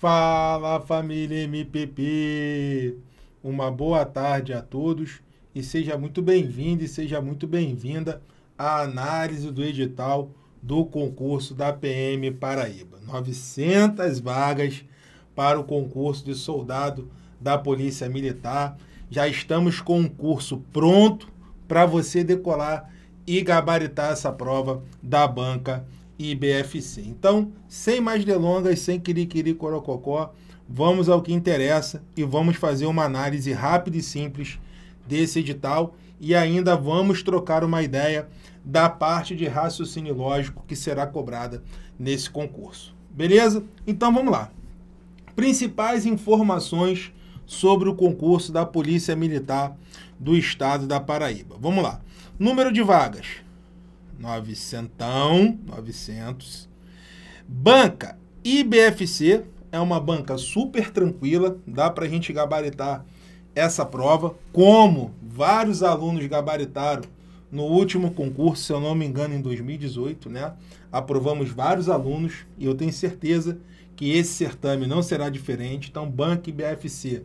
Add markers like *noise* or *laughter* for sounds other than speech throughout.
Fala família MPP! Uma boa tarde a todos e seja muito bem-vindo e seja muito bem-vinda à análise do edital do concurso da PM Paraíba. 900 vagas para o concurso de soldado da Polícia Militar. Já estamos com o um curso pronto para você decolar e gabaritar essa prova da banca e BFC. Então, sem mais delongas, sem quiriquiri corococó, vamos ao que interessa e vamos fazer uma análise rápida e simples desse edital e ainda vamos trocar uma ideia da parte de raciocínio lógico que será cobrada nesse concurso. Beleza? Então vamos lá. Principais informações sobre o concurso da Polícia Militar do Estado da Paraíba. Vamos lá. Número de vagas: novecentão, 900. Banca IBFC é uma banca super tranquila, dá para a gente gabaritar essa prova, como vários alunos gabaritaram no último concurso, se eu não me engano, em 2018, né? Aprovamos vários alunos e eu tenho certeza que esse certame não será diferente. Então, Banca IBFC,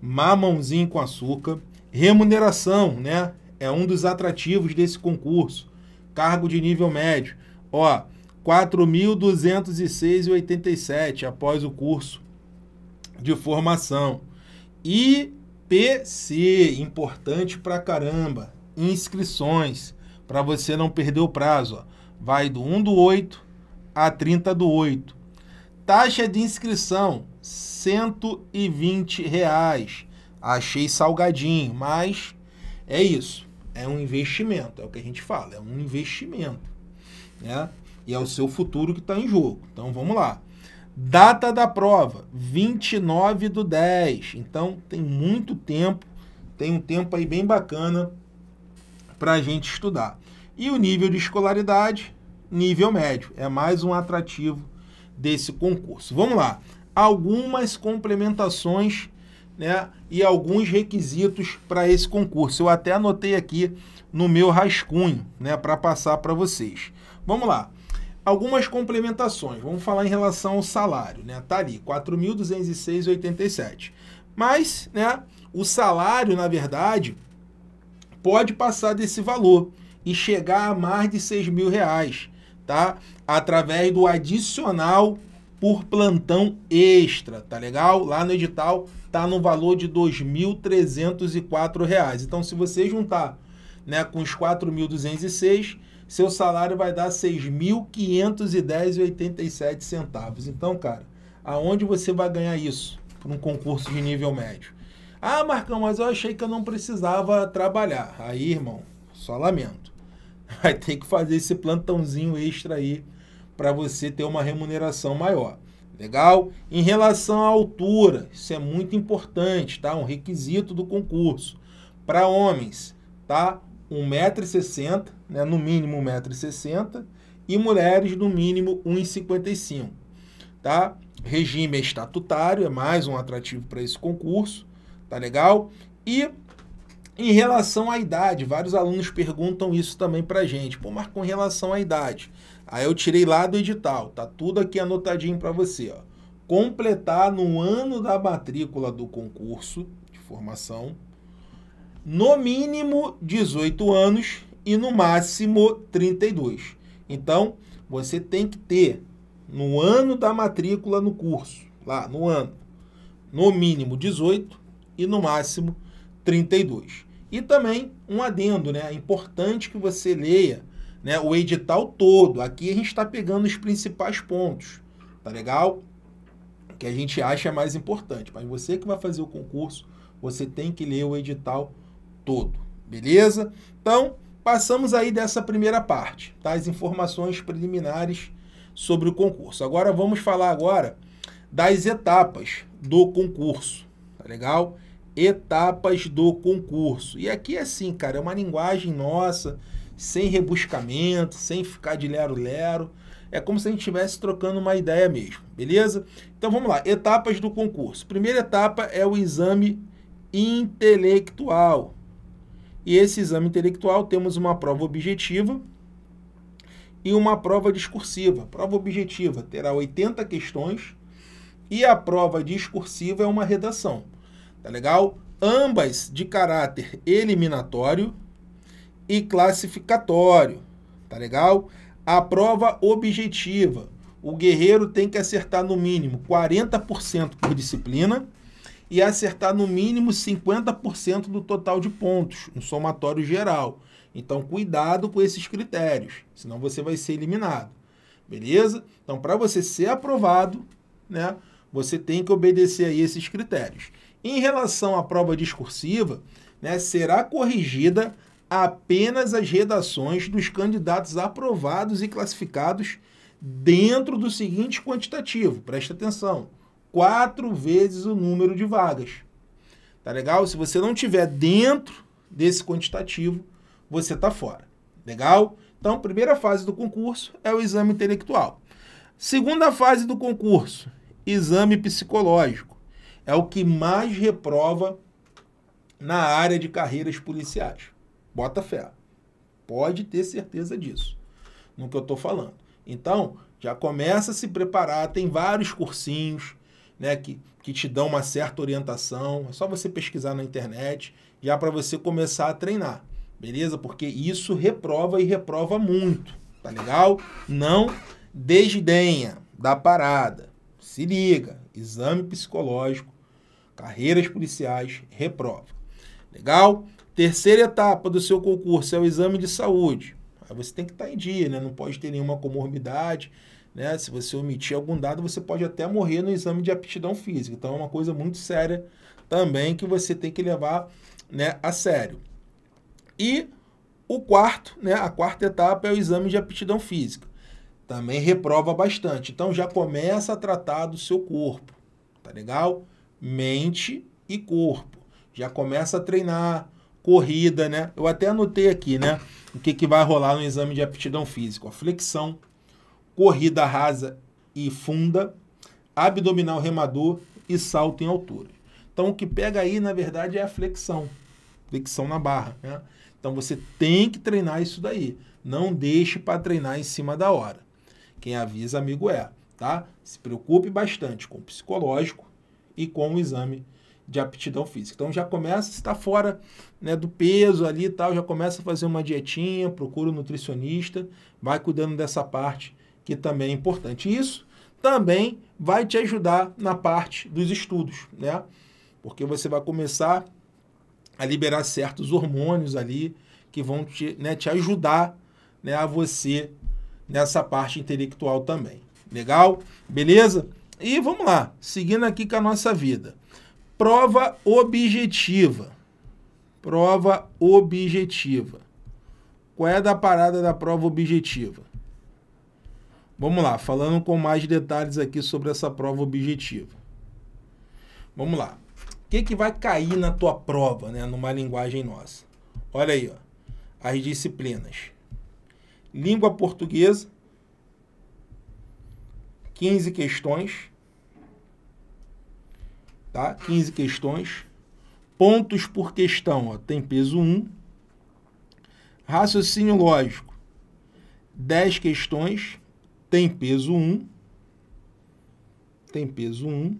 mamãozinho com açúcar. Remuneração, né? É um dos atrativos desse concurso. Cargo de nível médio. Ó, 4.206,87 após o curso de formação. IPC, importante pra caramba. Inscrições, para você não perder o prazo. Ó. Vai do 1 do 8 a 30 do 8. Taxa de inscrição, 120 reais. Achei salgadinho, mas é isso é um investimento, é o que a gente fala, é um investimento, né? E é o seu futuro que está em jogo. Então vamos lá. Data da prova, 29 do 10. Então tem muito tempo, tem um tempo aí bem bacana para a gente estudar. E o nível de escolaridade, nível médio. É mais um atrativo desse concurso. Vamos lá. Algumas complementações né, e alguns requisitos para esse concurso. Eu até anotei aqui no meu rascunho, né, para passar para vocês. Vamos lá. Algumas complementações. Vamos falar em relação ao salário, né? Tá ali, 4.206,87. Mas, né, o salário, na verdade, pode passar desse valor e chegar a mais de 6 mil reais, tá? Através do adicional por plantão extra, tá legal? Lá no edital está no valor de R$ 2.304. Então, se você juntar né, com os 4.206, seu salário vai dar R$ 6.510,87. Então, cara, aonde você vai ganhar isso para um concurso de nível médio? Ah, Marcão, mas eu achei que eu não precisava trabalhar. Aí, irmão, só lamento. Vai ter que fazer esse plantãozinho extra aí para você ter uma remuneração maior. Legal? Em relação à altura, isso é muito importante, tá? Um requisito do concurso. Para homens, tá? 1,60m, né? no mínimo 1,60m, e mulheres no mínimo 1,55m, tá? Regime é estatutário, é mais um atrativo para esse concurso, tá legal? E em relação à idade, vários alunos perguntam isso também para gente. Pô, mas com relação à idade, Aí eu tirei lá do edital, tá tudo aqui anotadinho para você, ó. Completar no ano da matrícula do concurso de formação no mínimo 18 anos e no máximo 32. Então, você tem que ter no ano da matrícula no curso, lá no ano, no mínimo 18 e no máximo 32. E também um adendo, né? É importante que você leia né, o edital todo. Aqui a gente está pegando os principais pontos, tá legal? Que a gente acha mais importante. Mas você que vai fazer o concurso, você tem que ler o edital todo, beleza? Então, passamos aí dessa primeira parte, tá? As informações preliminares sobre o concurso. Agora vamos falar agora das etapas do concurso, tá legal? Etapas do concurso. E aqui é assim, cara, é uma linguagem nossa, sem rebuscamento, sem ficar de lero-lero. É como se a gente estivesse trocando uma ideia mesmo, beleza? Então vamos lá, etapas do concurso. Primeira etapa é o exame intelectual. E esse exame intelectual temos uma prova objetiva e uma prova discursiva. Prova objetiva terá 80 questões e a prova discursiva é uma redação. Tá legal? Ambas de caráter eliminatório e classificatório, tá legal? A prova objetiva. O guerreiro tem que acertar no mínimo 40% por disciplina e acertar no mínimo 50% do total de pontos, no somatório geral. Então, cuidado com esses critérios, senão você vai ser eliminado. Beleza? Então, para você ser aprovado, né, você tem que obedecer a esses critérios. Em relação à prova discursiva, né, será corrigida apenas as redações dos candidatos aprovados e classificados dentro do seguinte quantitativo, presta atenção, quatro vezes o número de vagas. Tá legal? Se você não tiver dentro desse quantitativo, você tá fora. Legal? Então, primeira fase do concurso é o exame intelectual. Segunda fase do concurso, exame psicológico. É o que mais reprova na área de carreiras policiais. Bota fé. Pode ter certeza disso, no que eu estou falando. Então, já começa a se preparar, tem vários cursinhos né, que, que te dão uma certa orientação, é só você pesquisar na internet, já para você começar a treinar, beleza? Porque isso reprova e reprova muito, tá legal? Não desdenha da parada, se liga, exame psicológico, carreiras policiais, reprova, legal? Terceira etapa do seu concurso é o exame de saúde. Aí você tem que estar em dia, né? Não pode ter nenhuma comorbidade, né? Se você omitir algum dado, você pode até morrer no exame de aptidão física. Então é uma coisa muito séria também que você tem que levar, né, a sério. E o quarto, né, a quarta etapa é o exame de aptidão física. Também reprova bastante. Então já começa a tratar do seu corpo, tá legal? Mente e corpo. Já começa a treinar corrida, né? Eu até anotei aqui, né? O que, que vai rolar no exame de aptidão física? Flexão, corrida rasa e funda, abdominal remador e salto em altura. Então, o que pega aí, na verdade, é a flexão. Flexão na barra, né? Então, você tem que treinar isso daí. Não deixe para treinar em cima da hora. Quem avisa, amigo é, tá? Se preocupe bastante com o psicológico e com o exame de aptidão física. Então já começa, está fora né, do peso ali e tal, já começa a fazer uma dietinha, procura um nutricionista, vai cuidando dessa parte que também é importante. Isso também vai te ajudar na parte dos estudos, né? Porque você vai começar a liberar certos hormônios ali que vão te, né, te ajudar né, a você nessa parte intelectual também. Legal? Beleza? E vamos lá, seguindo aqui com a nossa vida. Prova objetiva. Prova objetiva. Qual é da parada da prova objetiva? Vamos lá, falando com mais detalhes aqui sobre essa prova objetiva. Vamos lá. O que, que vai cair na tua prova, né? Numa linguagem nossa. Olha aí, ó. As disciplinas. Língua portuguesa. 15 questões tá? 15 questões. Pontos por questão, ó, tem peso 1. Raciocínio lógico, 10 questões, tem peso 1. Tem peso 1.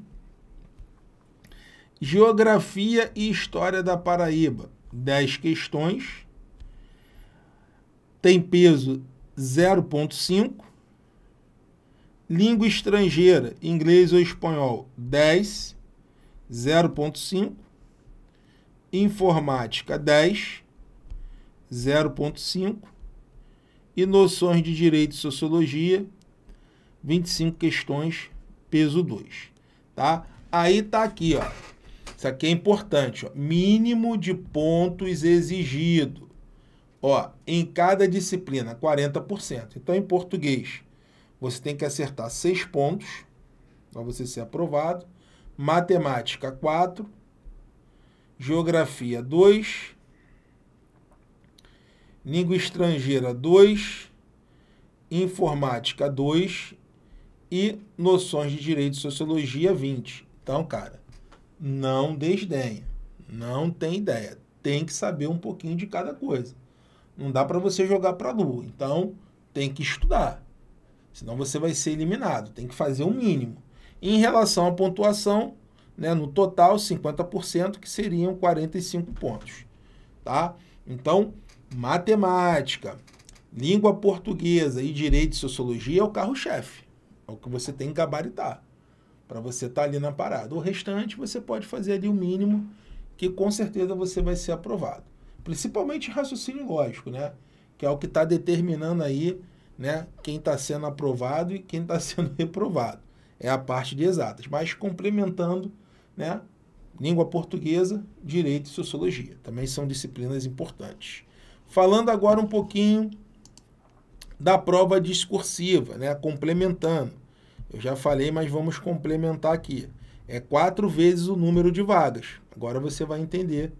Geografia e História da Paraíba, 10 questões. Tem peso 0.5. Língua estrangeira, inglês ou espanhol, 10. 0.5, informática 10, 0.5 e noções de direito e sociologia, 25 questões, peso 2, tá? Aí tá aqui, ó. Isso aqui é importante, ó. Mínimo de pontos exigido. Ó, em cada disciplina, 40%. Então, em português, você tem que acertar 6 pontos para você ser aprovado matemática 4, geografia 2, língua estrangeira 2, informática 2 e noções de direito e sociologia 20. Então, cara, não desdenha, não tem ideia, tem que saber um pouquinho de cada coisa. Não dá para você jogar para a lua, então tem que estudar. Senão você vai ser eliminado, tem que fazer o um mínimo em relação à pontuação, né, no total 50%, que seriam 45 pontos. Tá? Então, matemática, língua portuguesa e direito de sociologia é o carro-chefe. É o que você tem que gabaritar para você estar tá ali na parada. O restante você pode fazer ali o mínimo que com certeza você vai ser aprovado. Principalmente raciocínio lógico, né? Que é o que está determinando aí, né? Quem está sendo aprovado e quem está *laughs* sendo reprovado é a parte de exatas, mas complementando, né, língua portuguesa, direito e sociologia. Também são disciplinas importantes. Falando agora um pouquinho da prova discursiva, né, complementando. Eu já falei, mas vamos complementar aqui. É quatro vezes o número de vagas. Agora você vai entender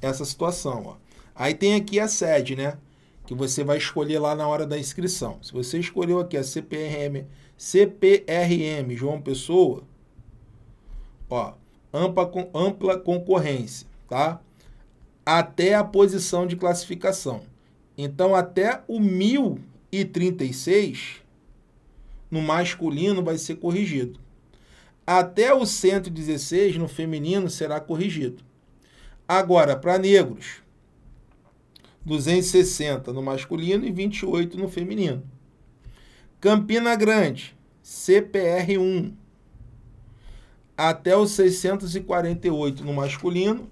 essa situação. Ó. Aí tem aqui a sede, né? Que você vai escolher lá na hora da inscrição. Se você escolheu aqui a CPRM CPRM, João Pessoa, ó, ampla, ampla concorrência, tá? Até a posição de classificação. Então, até o 1036, no masculino, vai ser corrigido. Até o 116, no feminino, será corrigido. Agora, para negros, 260 no masculino e 28 no feminino. Campina Grande, CPR1, até o 648 no masculino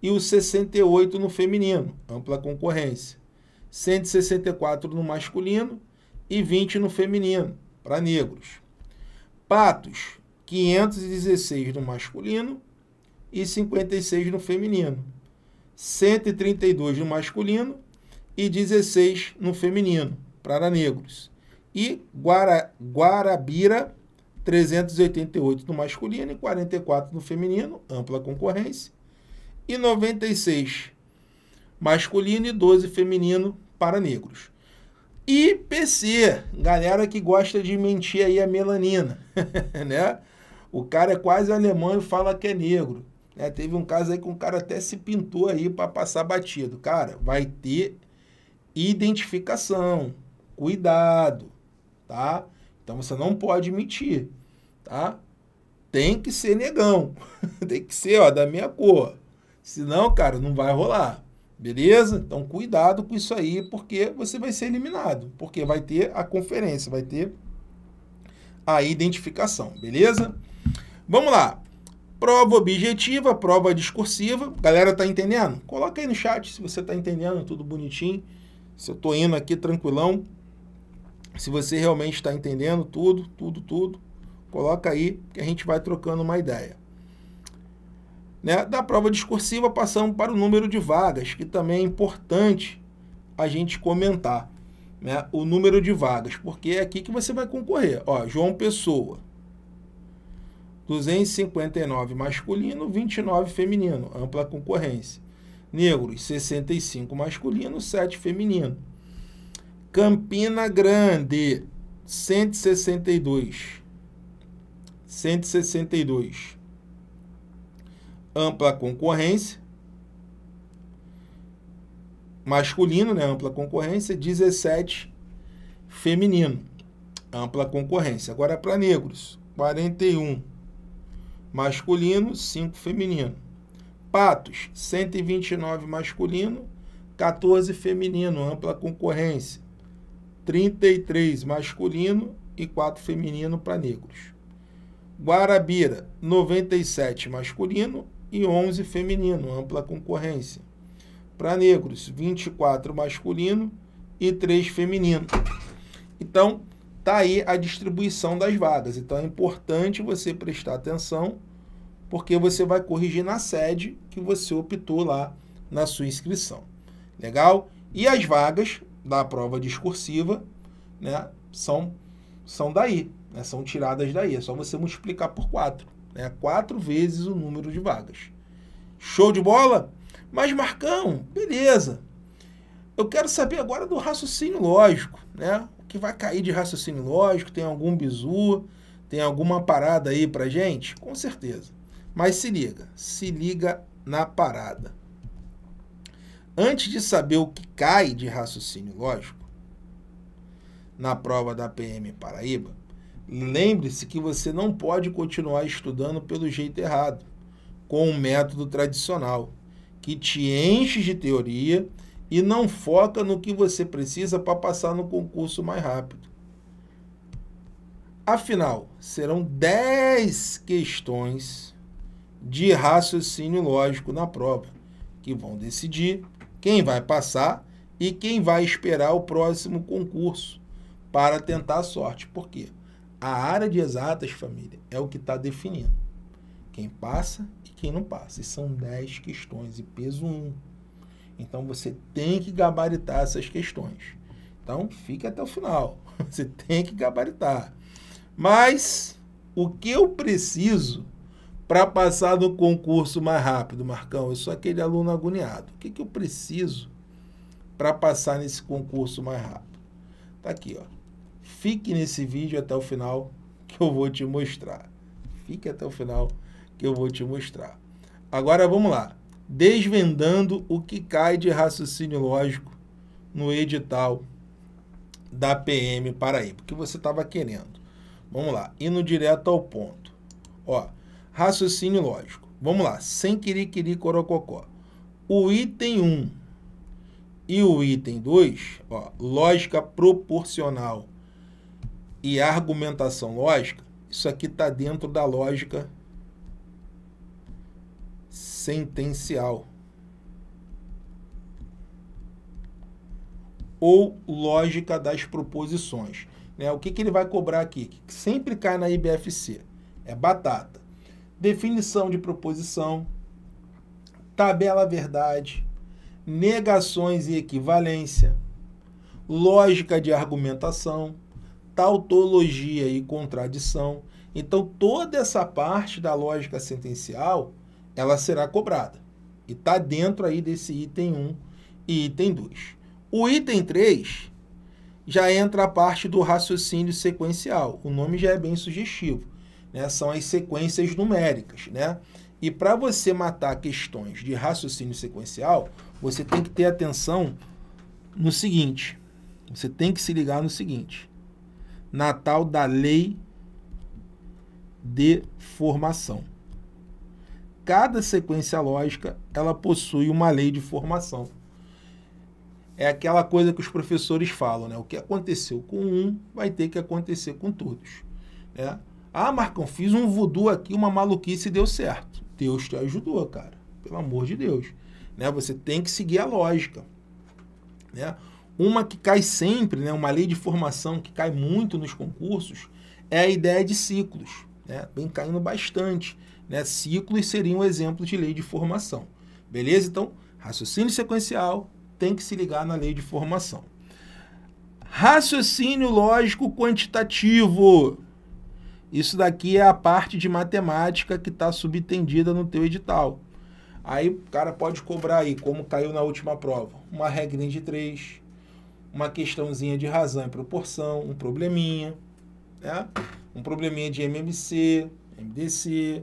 e o 68 no feminino, ampla concorrência. 164 no masculino e 20 no feminino, para negros. Patos, 516 no masculino e 56 no feminino. 132 no masculino e 16 no feminino, para negros e Guara, Guarabira 388 no masculino e 44 no feminino, ampla concorrência. E 96 masculino e 12 feminino para negros. E PC, galera que gosta de mentir aí a melanina, *laughs* né? O cara é quase alemão e fala que é negro. Né? Teve um caso aí que um cara até se pintou aí para passar batido. Cara, vai ter identificação, cuidado tá? Então você não pode mentir, tá? Tem que ser negão, *laughs* tem que ser, ó, da minha cor. Senão, cara, não vai rolar, beleza? Então cuidado com isso aí, porque você vai ser eliminado, porque vai ter a conferência, vai ter a identificação, beleza? Vamos lá. Prova objetiva, prova discursiva. Galera, tá entendendo? Coloca aí no chat se você tá entendendo, tudo bonitinho. Se eu tô indo aqui tranquilão. Se você realmente está entendendo tudo, tudo, tudo, coloca aí que a gente vai trocando uma ideia. Né? Da prova discursiva, passamos para o número de vagas, que também é importante a gente comentar né? o número de vagas, porque é aqui que você vai concorrer. Ó, João Pessoa, 259 masculino, 29 feminino, ampla concorrência. Negros, 65 masculino, 7 feminino. Campina Grande, 162. 162. Ampla concorrência. Masculino, né? Ampla concorrência. 17. Feminino. Ampla concorrência. Agora é para negros. 41. Masculino, 5 feminino. Patos, 129 masculino, 14 feminino, ampla concorrência. 33 masculino e 4 feminino para negros. Guarabira, 97 masculino e 11 feminino, ampla concorrência. Para negros, 24 masculino e 3 feminino. Então, tá aí a distribuição das vagas. Então é importante você prestar atenção, porque você vai corrigir na sede que você optou lá na sua inscrição. Legal? E as vagas da prova discursiva, né, são, são daí, né, são tiradas daí. É só você multiplicar por quatro, né, Quatro vezes o número de vagas. Show de bola? Mas, Marcão, beleza. Eu quero saber agora do raciocínio lógico, né? O que vai cair de raciocínio lógico? Tem algum bizu? Tem alguma parada aí pra gente? Com certeza. Mas se liga, se liga na parada. Antes de saber o que cai de raciocínio lógico na prova da PM Paraíba, lembre-se que você não pode continuar estudando pelo jeito errado, com o um método tradicional, que te enche de teoria e não foca no que você precisa para passar no concurso mais rápido. Afinal, serão 10 questões de raciocínio lógico na prova, que vão decidir quem vai passar e quem vai esperar o próximo concurso para tentar a sorte. Por quê? A área de exatas, família, é o que está definindo quem passa e quem não passa. E são 10 questões e peso 1. Então você tem que gabaritar essas questões. Então fica até o final. *laughs* Você tem que gabaritar. Mas o que eu preciso para passar no concurso mais rápido, Marcão? Eu sou aquele aluno agoniado. O que, que eu preciso para passar nesse concurso mais rápido? Tá aqui, ó. Fique nesse vídeo até o final que eu vou te mostrar. Fique até o final que eu vou te mostrar. Agora vamos lá. Desvendando o que cai de raciocínio lógico no edital da PM Paraíba, que você estava querendo. Vamos lá, indo direto ao ponto. Ó, Raciocínio lógico. Vamos lá, sem querer corococó. O item 1 e o item 2, ó, lógica proporcional e argumentação lógica, isso aqui está dentro da lógica sentencial. Ou lógica das proposições. Né? O que, que ele vai cobrar aqui? Que sempre cai na IBFC. É batata definição de proposição, tabela verdade, negações e equivalência, lógica de argumentação, tautologia e contradição. Então, toda essa parte da lógica sentencial, ela será cobrada. E está dentro aí desse item 1 e item 2. O item 3 já entra a parte do raciocínio sequencial. O nome já é bem sugestivo né, são as sequências numéricas. Né? E para você matar questões de raciocínio sequencial, você tem que ter atenção no seguinte. Você tem que se ligar no seguinte. Na tal da lei de formação. Cada sequência lógica, ela possui uma lei de formação. É aquela coisa que os professores falam, né? O que aconteceu com um vai ter que acontecer com todos, né? Ah, Marcão, fiz um voodoo aqui, uma maluquice e deu certo. Deus te ajudou, cara. Pelo amor de Deus. Né? Você tem que seguir a lógica. Né? Uma que cai sempre, né? uma lei de formação que cai muito nos concursos, é a ideia de ciclos. Né? Vem caindo bastante. Né? Ciclos seriam um exemplo de lei de formação. Beleza? Então, raciocínio sequencial tem que se ligar na lei de formação. Raciocínio lógico quantitativo isso daqui é a parte de matemática que está subtendida no teu edital. Aí o cara pode cobrar aí, como caiu na última prova, uma regrinha de três, uma questãozinha de razão e proporção, um probleminha, né? um probleminha de MMC, MDC.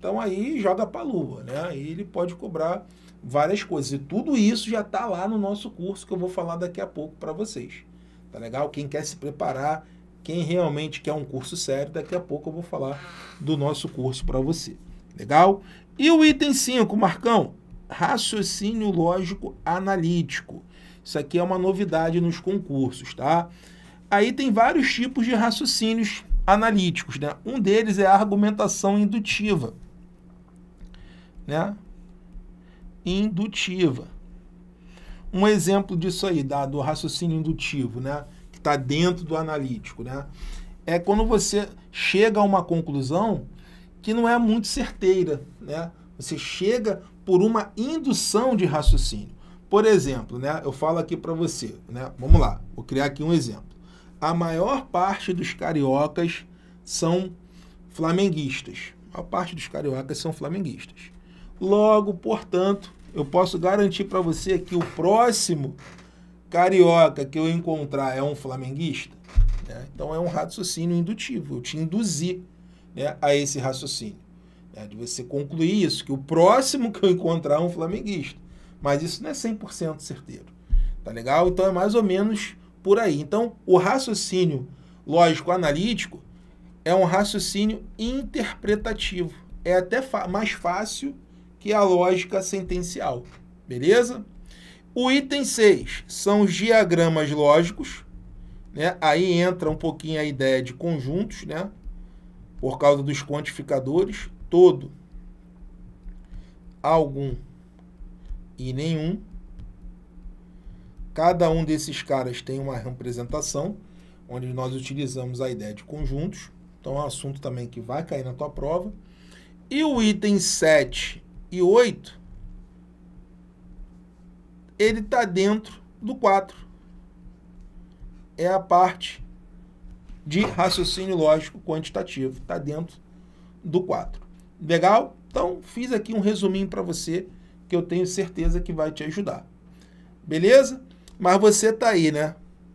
Então aí joga para a lua, né? Aí ele pode cobrar várias coisas. E tudo isso já está lá no nosso curso que eu vou falar daqui a pouco para vocês. Tá legal? Quem quer se preparar quem realmente quer um curso sério, daqui a pouco eu vou falar do nosso curso para você. Legal? E o item 5, Marcão, raciocínio lógico analítico. Isso aqui é uma novidade nos concursos, tá? Aí tem vários tipos de raciocínios analíticos, né? Um deles é a argumentação indutiva, né? Indutiva. Um exemplo disso aí, da do raciocínio indutivo, né? está dentro do analítico, né? É quando você chega a uma conclusão que não é muito certeira, né? Você chega por uma indução de raciocínio. Por exemplo, né? Eu falo aqui para você, né? Vamos lá, vou criar aqui um exemplo. A maior parte dos cariocas são flamenguistas. A maior parte dos cariocas são flamenguistas. Logo, portanto, eu posso garantir para você que o próximo carioca que eu encontrar é um flamenguista, né? então é um raciocínio indutivo. Eu te induzi né, a esse raciocínio. Né? De você concluir isso, que o próximo que eu encontrar é um flamenguista. Mas isso não é 100% certeiro. Tá legal? Então é mais ou menos por aí. Então o raciocínio lógico-analítico é um raciocínio interpretativo. É até mais fácil que a lógica sentencial. Beleza? O item 6 são os diagramas lógicos, né? Aí entra um pouquinho a ideia de conjuntos, né? Por causa dos quantificadores, todo, algum e nenhum. Cada um desses caras tem uma representação, onde nós utilizamos a ideia de conjuntos. Então é um assunto também que vai cair na tua prova. E o item 7 e 8 ele está dentro do 4. É a parte de raciocínio lógico quantitativo. Está dentro do 4. Legal? Então, fiz aqui um resuminho para você que eu tenho certeza que vai te ajudar. Beleza? Mas você tá aí, né?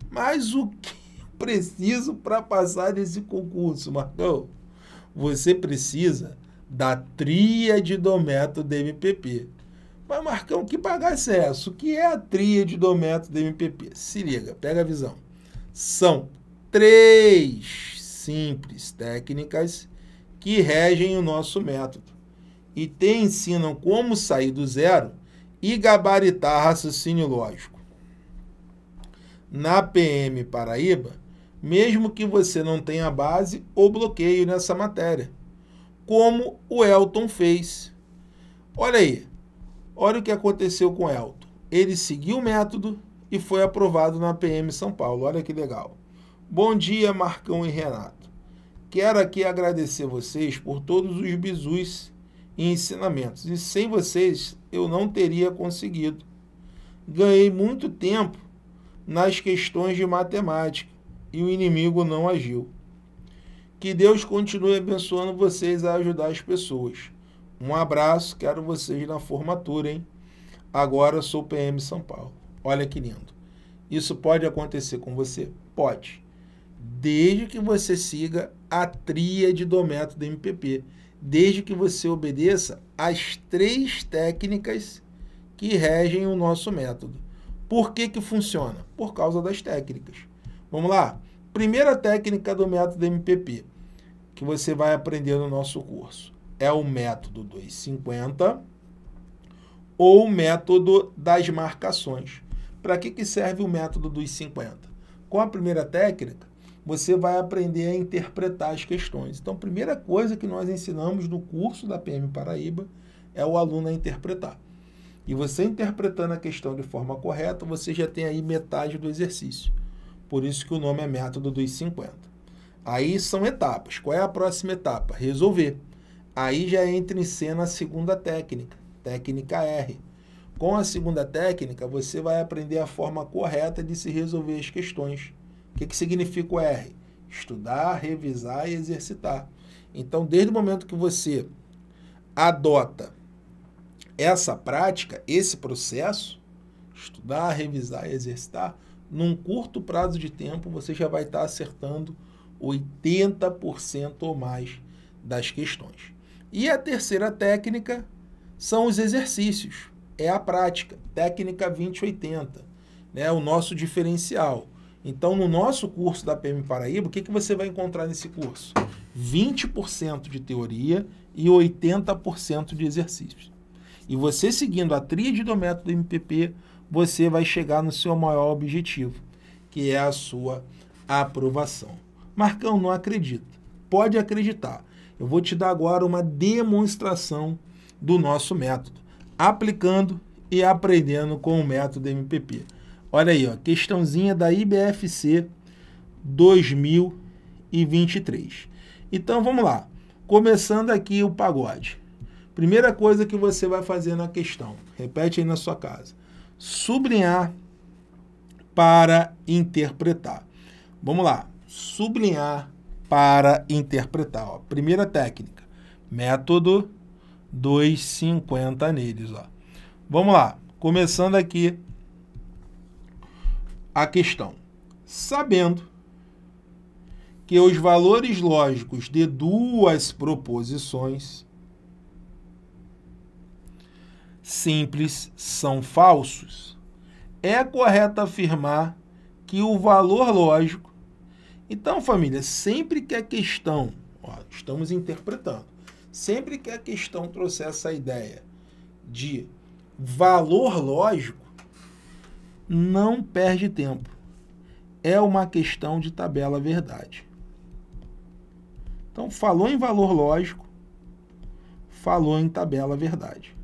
Mas o que preciso para passar nesse concurso, Marcão? Você precisa da tríade do método MPP. Mas, Marcão, que é essa? O que é a tríade do método MPP? Se liga, pega a visão. São três simples técnicas que regem o nosso método e te ensinam como sair do zero e gabaritar raciocínio lógico. Na PM Paraíba, mesmo que você não tenha base ou bloqueio nessa matéria, como o Elton fez. Olha aí, Olha o que aconteceu com Elton. Ele seguiu o método e foi aprovado na PM São Paulo. Olha que legal. Bom dia, Marcão e Renato. Quero aqui agradecer vocês por todos os bisus e ensinamentos. E sem vocês eu não teria conseguido. Ganhei muito tempo nas questões de matemática e o inimigo não agiu. Que Deus continue abençoando vocês a ajudar as pessoas. Um abraço, quero vocês na formatura, hein? Agora sou PM São Paulo. Olha que lindo. Isso pode acontecer com você? Pode. Desde que você siga a tríade do método MPP. Desde que você obedeça às três técnicas que regem o nosso método. Por que, que funciona? Por causa das técnicas. Vamos lá? Primeira técnica do método MPP que você vai aprender no nosso curso é o método dos 50 ou o método das marcações. Para que, que serve o método dos 50? Com a primeira técnica, você vai aprender a interpretar as questões. Então, a primeira coisa que nós ensinamos no curso da PM Paraíba é o aluno a interpretar. E você interpretando a questão de forma correta, você já tem aí metade do exercício. Por isso que o nome é método dos 50. Aí são etapas. Qual é a próxima etapa? Resolver. Aí já entra em cena a segunda técnica, técnica R. Com a segunda técnica, você vai aprender a forma correta de se resolver as questões. O que, que significa o R? Estudar, revisar e exercitar. Então, desde o momento que você adota essa prática, esse processo, estudar, revisar e exercitar, num curto prazo de tempo você já vai estar acertando 80% ou mais das questões. E a terceira técnica são os exercícios, é a prática, técnica 2080, né? o nosso diferencial. Então, no nosso curso da PM Paraíba, o que, que você vai encontrar nesse curso? 20% de teoria e 80% de exercícios. E você seguindo a tríade do método MPP, você vai chegar no seu maior objetivo, que é a sua aprovação. Marcão, não acredita. Pode acreditar. Eu vou te dar agora uma demonstração do nosso método, aplicando e aprendendo com o método MPP. Olha aí, ó, questãozinha da IBFC 2023. Então vamos lá, começando aqui o pagode. Primeira coisa que você vai fazer na questão, repete aí na sua casa, sublinhar para interpretar. Vamos lá, sublinhar para interpretar. Ó. Primeira técnica, método 250 neles. Ó. Vamos lá, começando aqui a questão. Sabendo que os valores lógicos de duas proposições simples são falsos, é correto afirmar que o valor lógico então, família, sempre que a questão, ó, estamos interpretando, sempre que a questão trouxer essa ideia de valor lógico, não perde tempo. É uma questão de tabela verdade. Então, falou em valor lógico, falou em tabela verdade.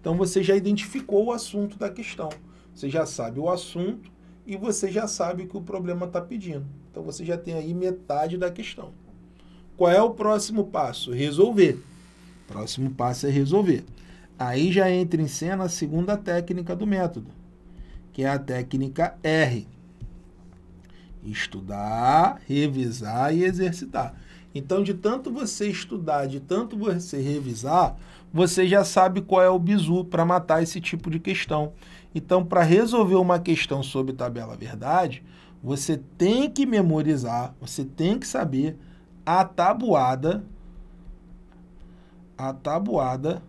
Então, você já identificou o assunto da questão. Você já sabe o assunto e você já sabe o que o problema está pedindo. Então você já tem aí metade da questão. Qual é o próximo passo? Resolver. Próximo passo é resolver. Aí já entra em cena a segunda técnica do método, que é a técnica R. Estudar, revisar e exercitar. Então, de tanto você estudar, de tanto você revisar, você já sabe qual é o bizu para matar esse tipo de questão. Então, para resolver uma questão sobre tabela verdade, você tem que memorizar, você tem que saber a tabuada, a tabuada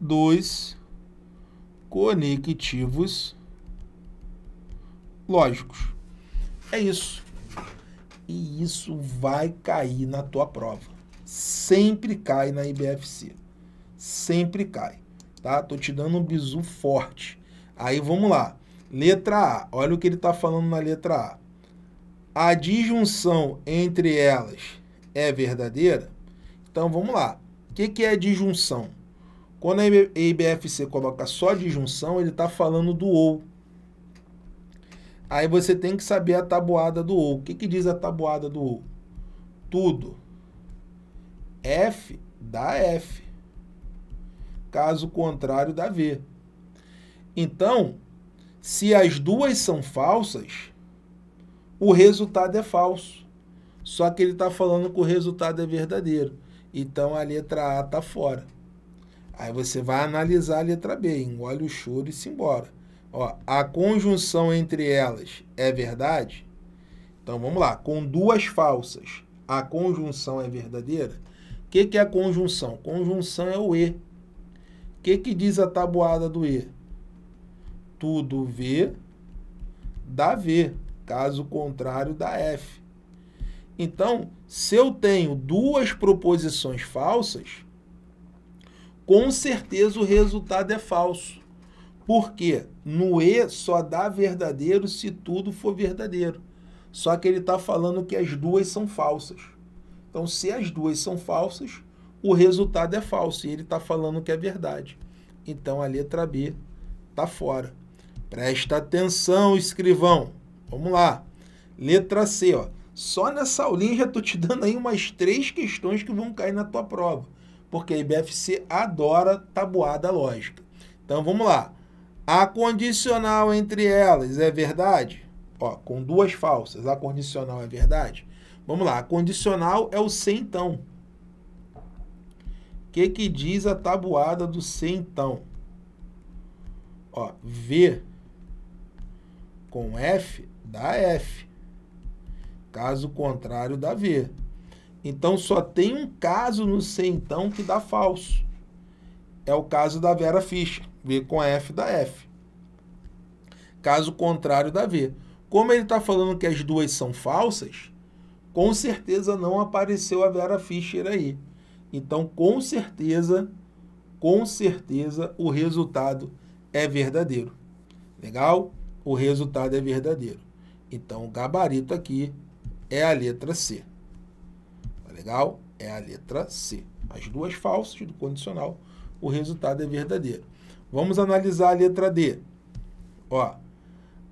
dos conectivos lógicos. É isso. E isso vai cair na tua prova. Sempre cai na IBFC. Sempre cai, tá? Tô te dando um bizu forte. Aí vamos lá. Letra A. Olha o que ele está falando na letra A. A disjunção entre elas é verdadeira? Então vamos lá. O que, que é disjunção? Quando a IBFC coloca só disjunção, ele está falando do OU. Aí você tem que saber a tabuada do OU. O que, que diz a tabuada do OU? Tudo. F dá F. Caso contrário, dá V. Então, se as duas são falsas, o resultado é falso. Só que ele está falando que o resultado é verdadeiro. Então a letra A está fora. Aí você vai analisar a letra B, engole o choro e se embora. Ó, a conjunção entre elas é verdade? Então vamos lá, com duas falsas, a conjunção é verdadeira? O que, que é a conjunção? Conjunção é o E. O que, que diz a tabuada do E? tudo V dá V, caso contrário dá F. Então, se eu tenho duas proposições falsas, com certeza o resultado é falso. Porque no E só dá verdadeiro se tudo for verdadeiro. Só que ele está falando que as duas são falsas. Então, se as duas são falsas, o resultado é falso. E ele está falando que é verdade. Então, a letra B está fora. Presta atenção, escrivão. Vamos lá. Letra C, ó. Só nessa aulinha já estou te dando aí umas três questões que vão cair na tua prova, porque a IBFC adora tabuada lógica. Então vamos lá. A condicional entre elas é verdade? Ó, com duas falsas, a condicional é verdade? Vamos lá, a condicional é o se então. O que que diz a tabuada do se então? Ó, V com F, dá F. Caso contrário, dá V. Então só tem um caso no C então que dá falso. É o caso da Vera Fischer. V com F dá F. Caso contrário, dá V. Como ele está falando que as duas são falsas, com certeza não apareceu a Vera Fischer aí. Então, com certeza, com certeza, o resultado é verdadeiro. Legal? o resultado é verdadeiro. Então, o gabarito aqui é a letra C. Tá legal? É a letra C. As duas falsas do condicional, o resultado é verdadeiro. Vamos analisar a letra D. Ó,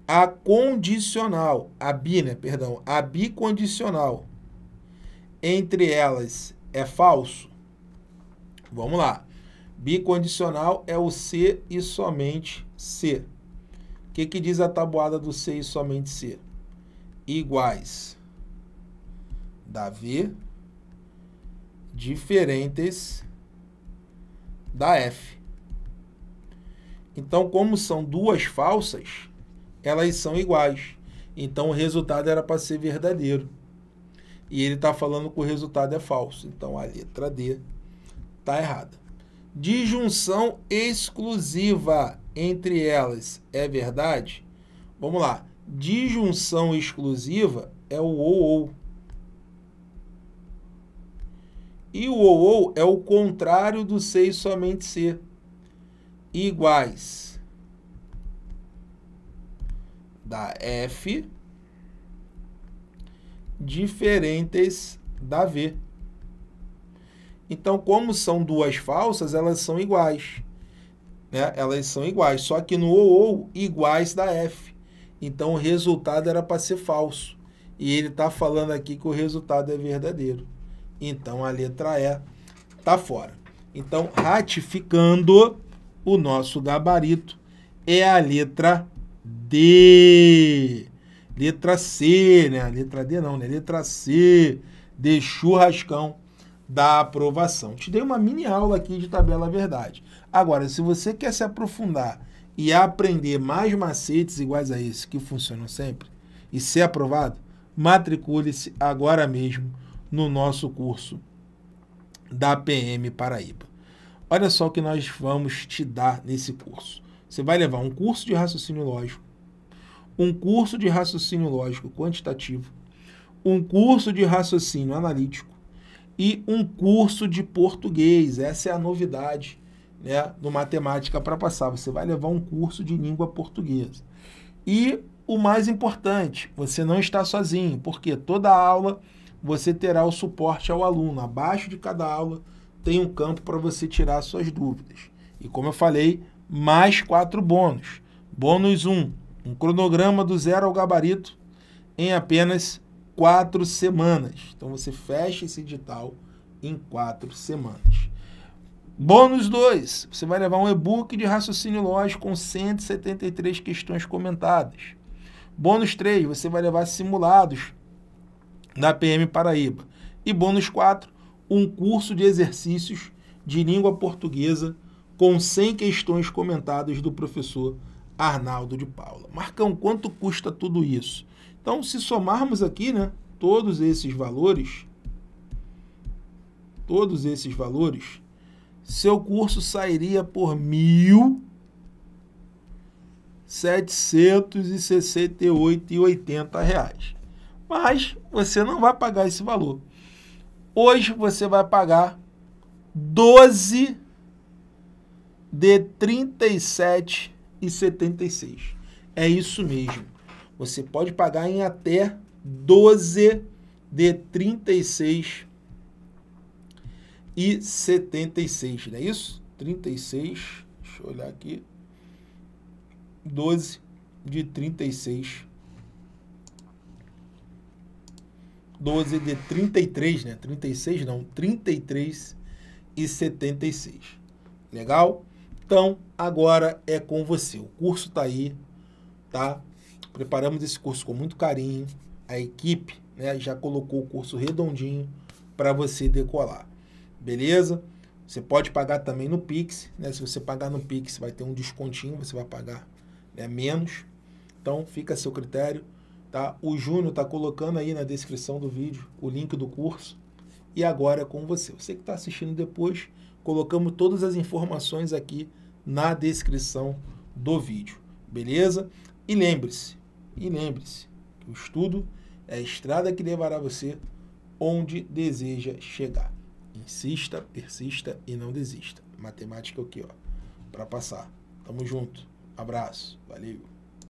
a condicional, a bi, né, perdão, a bicondicional entre elas é falso? Vamos lá. Bicondicional é o C e somente C que, que diz a tabuada do e somente ser? Iguais. Davi diferentes da F. Então, como são duas falsas, elas são iguais. Então, o resultado era para ser verdadeiro. E ele está falando que o resultado é falso. Então, a letra D está errada. Disjunção exclusiva entre elas é verdade? Vamos lá. Disjunção exclusiva é o ou ou. E o ou ou é o contrário do ser e somente ser. Iguais da F diferentes da V. Então, como são duas falsas, elas são iguais né? Elas são iguais, só que no ou iguais da F. Então o resultado era para ser falso. E ele está falando aqui que o resultado é verdadeiro. Então a letra E está fora. Então, ratificando o nosso gabarito, é a letra D. Letra C, né? Letra D não, né? Letra C de churrascão da aprovação. Te dei uma mini aula aqui de tabela verdade. Agora, se você quer se aprofundar e aprender mais macetes iguais a esse que funcionam sempre e ser aprovado, matricule-se agora mesmo no nosso curso da PM Paraíba. Olha só o que nós vamos te dar nesse curso. Você vai levar um curso de raciocínio lógico, um curso de raciocínio lógico quantitativo, um curso de raciocínio analítico, e um curso de português. Essa é a novidade né, do Matemática para Passar. Você vai levar um curso de língua portuguesa. E o mais importante, você não está sozinho, porque toda aula você terá o suporte ao aluno. Abaixo de cada aula tem um campo para você tirar suas dúvidas. E como eu falei, mais quatro bônus. Bônus 1, um, um cronograma do zero ao gabarito em apenas quatro semanas. Então você fecha esse edital em quatro semanas. Bônus 2, você vai levar um e-book de raciocínio lógico com 173 questões comentadas. Bônus 3, você vai levar simulados da PM Paraíba. E bônus 4, um curso de exercícios de língua portuguesa com 100 questões comentadas do professor Arnaldo de Paula. Marcão, quanto custa tudo isso? Então, se somarmos aqui, né, todos esses valores, todos esses valores, seu curso sairia por mil 768,80 reais. Mas você não vai pagar esse valor. Hoje você vai pagar 12 de 37,76. É isso mesmo. Você pode pagar em até 12 de 36 e 76, não é isso? 36, deixa eu olhar aqui. 12 de 36. 12 de 33, né? 36 não, 33 e 76. Legal? Então, agora é com você. O curso tá aí, tá? Preparamos esse curso com muito carinho. A equipe né, já colocou o curso redondinho para você decolar. Beleza? Você pode pagar também no Pix. Né? Se você pagar no Pix, vai ter um descontinho, você vai pagar né, menos. Então, fica a seu critério. Tá? O Júnior está colocando aí na descrição do vídeo o link do curso. E agora é com você. Você que está assistindo depois, colocamos todas as informações aqui na descrição do vídeo. Beleza? E lembre-se, e lembre-se que o estudo é a estrada que levará você onde deseja chegar. Insista, persista e não desista. Matemática é quê ó, para passar. Tamo junto. Abraço. Valeu.